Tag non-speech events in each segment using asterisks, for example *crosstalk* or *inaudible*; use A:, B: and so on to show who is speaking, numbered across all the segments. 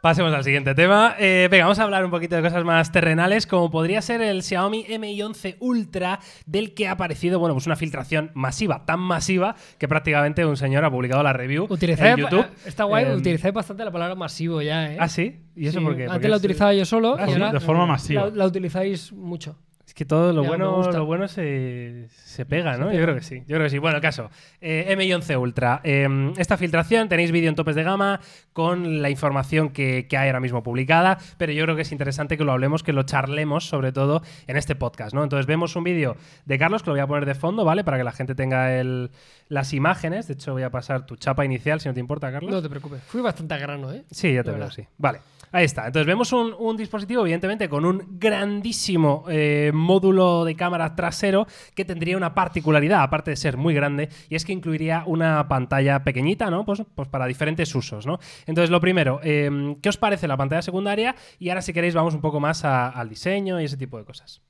A: Pasemos al siguiente tema. Eh, venga, vamos a hablar un poquito de cosas más terrenales, como podría ser el Xiaomi Mi11 Ultra, del que ha aparecido, bueno, pues una filtración masiva, tan masiva que prácticamente un señor ha publicado la review en YouTube. Está guay, em, utilizáis bastante la palabra masivo ya, ¿eh? ¿Ah, sí? ¿Y eso porque Antes la eh, utilizaba yo solo. Ah, ahora, masiva.
B: la utilizáis mucho. Es que todo lo, bueno,
A: lo bueno se, se pega, ¿no? Yo creo que sí. Yo creo que sí. Bueno, caso. Eh, M11 Ultra. Em, esta filtración tenéis vídeo en topes de gama con la información que, que, hay ahora mismo publicada, pero yo creo que es interesante que lo hablemos, que lo charlemos, sobre todo en este podcast, ¿no? Entonces vemos un vídeo de Carlos, que lo voy a poner de fondo, ¿vale? Para que la gente tenga el, las imágenes. De hecho, voy a pasar tu chapa inicial, si no te importa, Carlos. No te
B: preocupes. Fui bastante a grano, ¿eh? Sí, ya te veo, sí.
A: Vale. Ahí está. Entonces vemos un, dispositivo, evidentemente, con un grandísimo eh, módulo de cámara trasero que tendría una particularidad, aparte de ser muy grande, y es que incluiría una pantalla pequeñita, ¿no? Pues, pues para diferentes usos, ¿no? Entonces, lo primero, em, ¿qué os parece la pantalla secundaria? Y ahora, si queréis, vamos un poco más al diseño y ese tipo de cosas.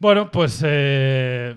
C: Bueno, pues eh,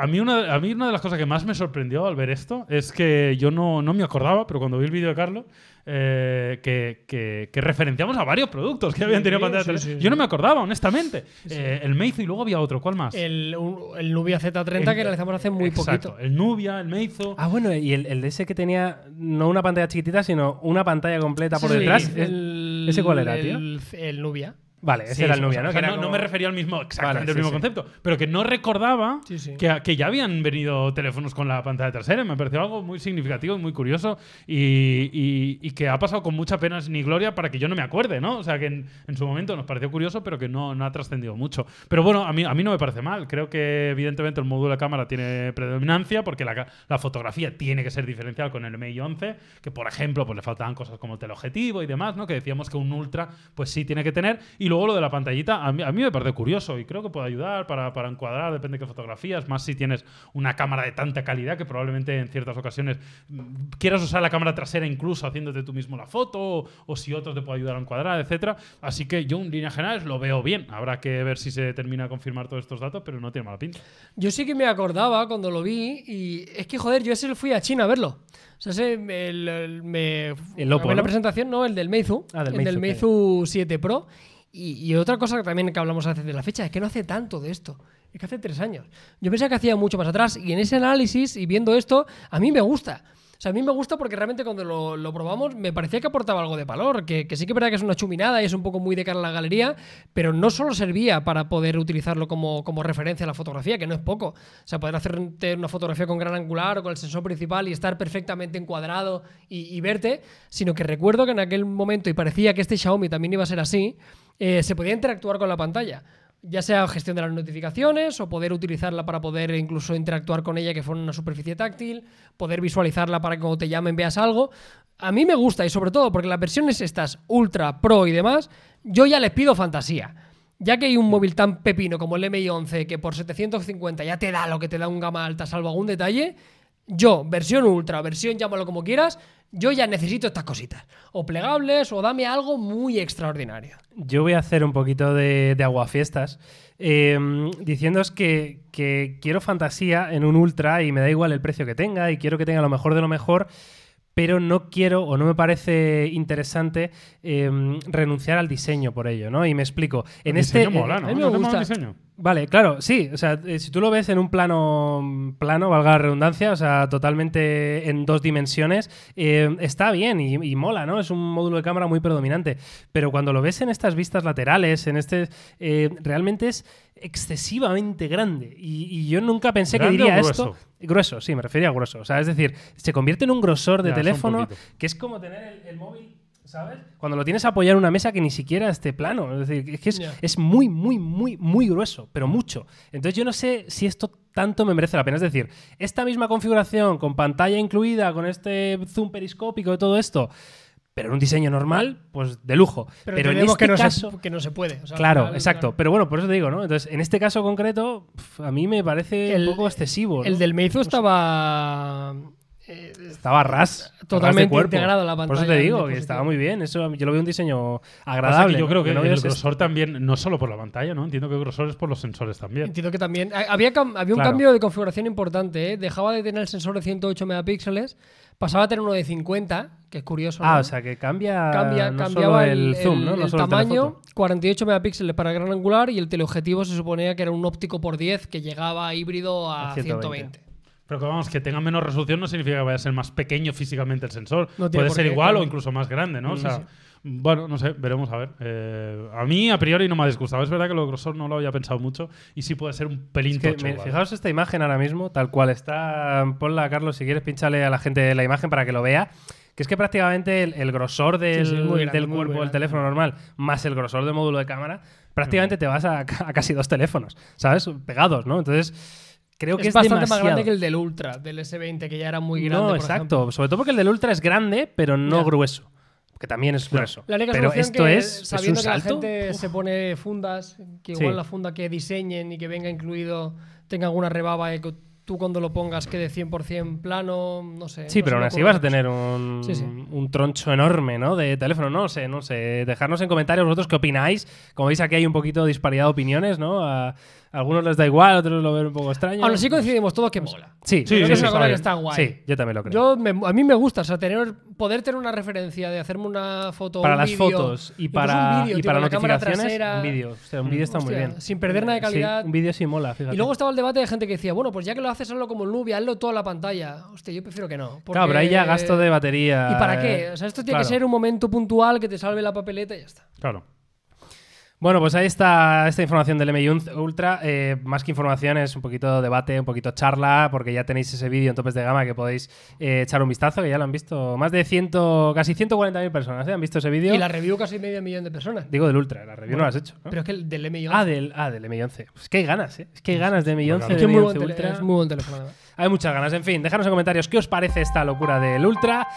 C: a, mí una, de las cosas que más me sorprendió al ver esto es que yo no, me acordaba, pero cuando vi el vídeo de Carlos, eh, que, referenciamos a varios productos que habían tenido pantalla de Yo no me acordaba, honestamente. Eh, el Meizu y luego había otro, ¿cuál más?
B: El, Nubia Z30 que realizamos hace muy exacto,
C: poquito. El Nubia, el Meizu. Ah, bueno, y el, el, de ese que tenía no una pantalla chiquitita,
A: sino una pantalla completa por detrás. ¿Ese cuál era, tío?
B: El Nubia. Vale,
A: ese era el ¿no? que no, me
C: refería al mismo, exactamente al mismo concepto, pero que no recordaba que, que, ya habían venido teléfonos con la pantalla de trasera. Me pareció algo muy significativo, muy curioso y, que ha pasado con mucha pena ni gloria para que yo no me acuerde, ¿no? O sea, que en, su momento nos pareció curioso, pero que no, ha trascendido mucho. Pero bueno, a mí, a mí no me parece mal. Creo que evidentemente el módulo de cámara tiene predominancia porque la, la fotografía tiene que ser diferencial con el MI 11, que por ejemplo pues le faltaban cosas como el teleobjetivo y demás, ¿no? Que decíamos que un ultra pues sí tiene que tener. Y luego lo de la pantallita, a mí, me parece curioso y creo que puede ayudar para, para, encuadrar, depende de qué fotografías, más si tienes una cámara de tanta calidad que probablemente en ciertas ocasiones mm, quieras usar la cámara trasera incluso haciéndote tú mismo la foto o, si otro te puede ayudar a encuadrar, etcétera. Así que yo en líneas generales lo
B: veo bien. Habrá que ver si se termina a confirmar todos estos datos, pero no tiene mala pinta. Yo sí que me acordaba cuando lo vi y es que joder, yo ese fui a China a verlo. O sea, ese, el, me, el la presentación, no, el del Meizu, ah, el del Meizu 7 Pro. Y, otra cosa que también que hablamos hace de la fecha es que no hace tanto de esto. Es que hace tres años. Yo pensaba que hacía mucho más atrás y en ese análisis y viendo esto, a mí me gusta a mí me gusta porque realmente cuando lo, probamos me parecía que aportaba algo de valor, que, sí que es verdad que es una chuminada y es un poco muy de cara a la galería, pero no solo servía para poder utilizarlo como, referencia a la fotografía, que no es poco. O sea, poder hacerte una fotografía con gran angular o con el sensor principal y estar perfectamente encuadrado y, verte, sino que recuerdo que en aquel momento, y parecía que este Xiaomi también iba a ser así, eh, se podía interactuar con la pantalla ya sea gestión de las notificaciones o poder utilizarla para poder incluso interactuar con ella que fuera una superficie táctil, poder visualizarla para que cuando te llamen veas algo. A mí me gusta y sobre todo porque las versiones estas ultra, pro y demás, yo ya les pido fantasía. Ya que hay un móvil tan pepino como el MI11 que por 750 ya te da lo que te da un gama alta salvo algún detalle, yo, versión ultra, versión llámalo como quieras, yo ya necesito estas cositas. O plegables o dame algo muy extraordinario.
A: Yo voy a hacer un poquito de, aguafiestas. Eh, que, que quiero fantasía en un ultra y me da igual el precio que tenga y quiero que tenga lo mejor de lo mejor pero no quiero o no me parece interesante em, renunciar al diseño por ello, ¿no? Y me explico. En este, mola, ¿no? Eh, me Vale, claro, sí. O sea, eh, si tú lo ves en un plano, plano, valga la redundancia, o sea, totalmente en dos dimensiones, em, está bien y, mola, ¿no? Es un módulo de cámara muy predominante. Pero cuando lo ves en estas vistas laterales, en este, eh, realmente es excesivamente grande. Y, yo nunca pensé que diría esto. Grueso, sí, me refería a grueso. O sea, es decir, se convierte en un grosor de teléfono que es como tener el, móvil ¿sabes? Cuando lo tienes apoyado en una mesa que ni siquiera esté plano. Es decir, es es, muy, muy, muy, muy grueso, pero mucho. Entonces yo no sé si esto tanto me merece la pena. Es decir, esta misma configuración con pantalla incluida, con este zoom periscópico y todo esto, pero en un diseño normal, pues de lujo. Pero, en este que caso. que no se puede. claro, exacto. Pero bueno, por eso te digo, ¿no? Entonces, en este caso concreto, a mí me parece un poco excesivo. El
B: del Meizu pues estaba. Eh, estaba
A: ras. Totalmente ras integrado la
B: pantalla. Por eso te digo, que estaba
C: muy bien. Eso, yo lo veo un diseño agradable. yo creo que, el este grosor también, no solo por la pantalla, ¿no? Entiendo que el grosor es por los sensores también.
B: Entiendo que también. Había, había un cambio de configuración importante, ¿eh? Dejaba de tener el sensor de 108 megapíxeles, pasaba a tener uno de 50, que es curioso. Ah, o sea, que cambia, cambiaba el, zoom, el tamaño, 48 megapíxeles para gran angular y el teleobjetivo se suponía que era un óptico por 10 que llegaba híbrido a 120.
C: Pero que vamos, que tenga menos resolución no significa que vaya a ser más pequeño físicamente el sensor. Puede ser igual o incluso más grande, ¿no? Mm, o sea, bueno, no sé, veremos a ver. Eh, a mí a priori no me ha disgustado. Es verdad que lo grosor no lo había pensado mucho y sí puede ser un pelín que Fijaos esta imagen ahora mismo,
A: tal cual está. Ponla, Carlos, si quieres, pinchale a la gente la imagen para que lo vea. Que es que prácticamente el, grosor del, del cuerpo del teléfono normal más el grosor del módulo de cámara, prácticamente mm. te vas a, *laughs* a casi dos teléfonos, ¿sabes? Pegados, ¿no? Entonces creo es que es bastante más grande que
B: el del Ultra, del S20, que ya era muy grande. No, exacto.
A: Sobre todo porque el del Ultra es grande, pero no grueso. Que también es grueso. La pero esto es, sabiendo es un que la
B: gente se pone fundas, que igual la funda que diseñen y que venga incluido tenga alguna rebaba y que tú cuando lo pongas quede 100% plano, no sé. Sí, pero aún así vas a tener un,
A: un, troncho enorme, ¿no? De teléfono, no sé, no sé. Dejarnos en comentarios vosotros qué opináis. Como veis aquí hay un poquito disparidad de opiniones, ¿no? algunos les da igual, otros lo ven un poco extraño. Aún sí coincidimos todos que
B: mola. Sí, sí, sí, guay. Sí, yo también lo creo. a mí me gusta, sea, tener, poder tener una referencia de hacerme una foto. Para las fotos y para, y para notificaciones, un vídeo. un vídeo está muy bien. Sin perder nada de calidad.
A: un vídeo sí mola, fíjate. Y luego
B: estaba el debate de gente que decía, bueno, pues ya que lo haces, hazlo como Nubia, hazlo toda la pantalla. Hostia, yo prefiero que no. claro, ahí ya gasto de batería. ¿Y para qué? esto tiene que ser un momento puntual que te salve la papeleta y ya está.
A: Claro. Bueno, pues ahí está esta información del M11 Ultra. Eh, más que información, es un poquito debate, un poquito charla, porque ya tenéis ese vídeo en topes de gama que podéis eh, echar un vistazo, que ya lo han visto más de 100, casi 140.000 personas, ¿eh? Han visto ese vídeo. Y la review
B: casi medio millón de personas. Digo del Ultra, la review no la has hecho. Pero es que
A: el del m Ah, del, ah, del m 11. Pues que hay ganas, ¿eh? Es que hay ganas de m 11. es muy muy
B: buen teléfono.
A: Hay muchas ganas. En fin, dejadnos en comentarios qué os parece esta locura del Ultra.